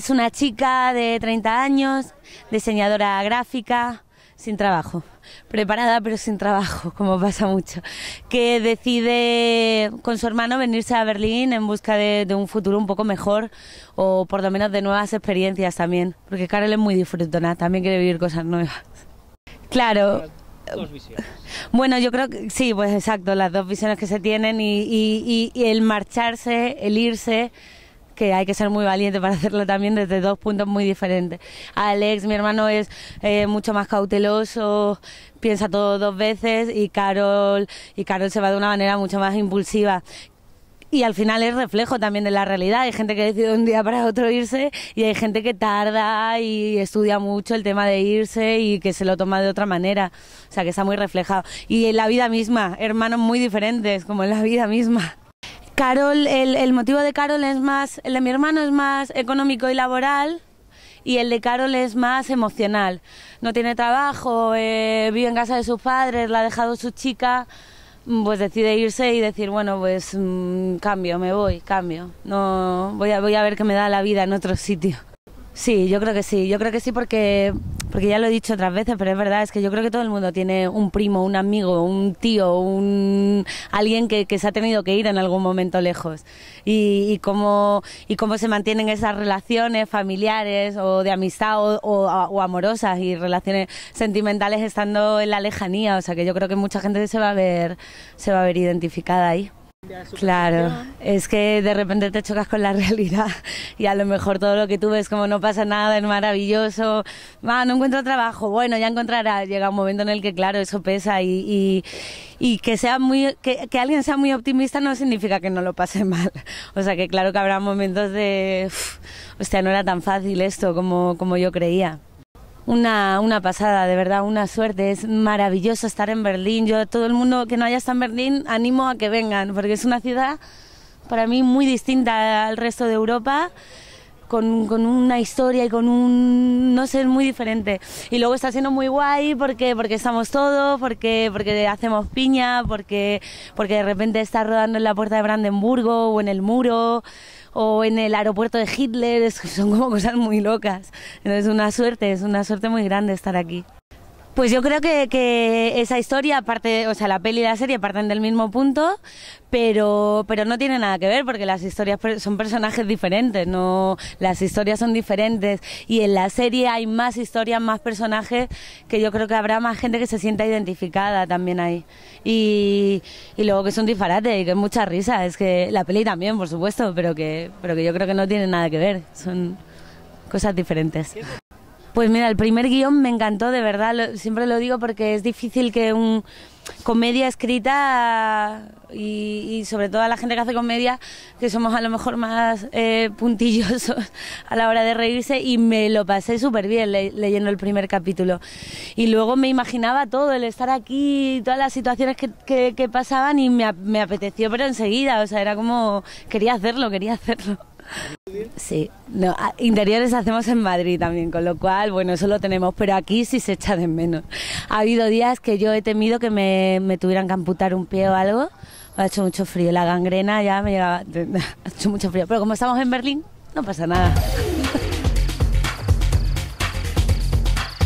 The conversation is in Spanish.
Es una chica de 30 años, diseñadora gráfica, sin trabajo, preparada pero sin trabajo, como pasa mucho, que decide con su hermano venirse a Berlín en busca de, un futuro un poco mejor o por lo menos de nuevas experiencias también, porque Carol es muy disfrutona, también quiere vivir cosas nuevas. Claro. Dos visiones. Bueno, yo creo que sí, pues exacto, las dos visiones que se tienen y, y el marcharse, el irse que hay que ser muy valiente para hacerlo también desde dos puntos muy diferentes. Alex, mi hermano, es eh, mucho más cauteloso, piensa todo dos veces y Carol, y Carol se va de una manera mucho más impulsiva y al final es reflejo también de la realidad. Hay gente que decide un día para otro irse y hay gente que tarda y estudia mucho el tema de irse y que se lo toma de otra manera. O sea, que está muy reflejado. Y en la vida misma, hermanos muy diferentes, como en la vida misma. Carol, el, motivo de Carol es más, el de mi hermano es más económico y laboral y el de Carol es más emocional. No tiene trabajo, eh, vive en casa de sus padres, la ha dejado su chica, mm, pues decide irse y decir, bueno, pues mm, cambio, me voy, cambio. No, voy a, voy a ver qué me da la vida en otro sitio. Sí, yo creo que sí, yo creo que sí porque porque ya lo he dicho otras veces, pero es verdad, es que yo creo que todo el mundo tiene un primo, un amigo, un tío, un alguien que, se ha tenido que ir en algún momento lejos. Y, cómo, y cómo se mantienen esas relaciones familiares o de amistad o, amorosas y relaciones sentimentales estando en la lejanía. O sea que yo creo que mucha gente se va a ver, se va a ver identificada ahí. Claro, es que de repente te chocas con la realidad y a lo mejor todo lo que tú ves como no pasa nada, es maravilloso, va, no encuentro trabajo, bueno, ya encontrará, llega un momento en el que claro, eso pesa y, que, sea muy, que, alguien sea muy optimista no significa que no lo pase mal, o sea que claro que habrá momentos de, hostia, no era tan fácil esto como, como yo creía una, pasada, de verdad, una suerte. Es maravilloso estar en Berlín. Yo a todo el mundo que no haya estado en Berlín animo a que vengan, porque es una ciudad para mí muy distinta al resto de Europa. Con, una historia y con un, no sé, muy diferente. Y luego está siendo muy guay porque, porque estamos todos, porque, porque hacemos piña, porque, porque de repente está rodando en la puerta de Brandenburgo o en el muro o en el aeropuerto de Hitler, son como cosas muy locas. Entonces, una suerte, es una suerte muy grande estar aquí. Pues yo creo que, que esa historia, aparte, o sea, la peli y la serie parten del mismo punto, pero, pero no tiene nada que ver porque las historias son personajes diferentes, no, las historias son diferentes y en la serie hay más historias, más personajes que yo creo que habrá más gente que se sienta identificada también ahí. Y, luego que es un disparate y que es mucha risa, es que la peli también, por supuesto, pero que, pero que yo creo que no tiene nada que ver, son cosas diferentes. Pues mira, el primer guión me encantó, de verdad, siempre lo digo porque es difícil que un comedia escrita y, sobre todo la gente que hace comedia, que somos a lo mejor más eh, puntillosos a la hora de reírse y me lo pasé súper bien leyendo el primer capítulo. Y luego me imaginaba todo, el estar aquí, todas las situaciones que, pasaban y me, me apeteció, pero enseguida, o sea, era como, quería hacerlo, quería hacerlo. Sí, no, interiores hacemos en Madrid también, con lo cual, bueno, eso lo tenemos, pero aquí sí se echa de menos. Ha habido días que yo he temido que me, me tuvieran que amputar un pie o algo, ha hecho mucho frío, la gangrena ya me llegaba, ha hecho mucho frío, pero como estamos en Berlín, no pasa nada.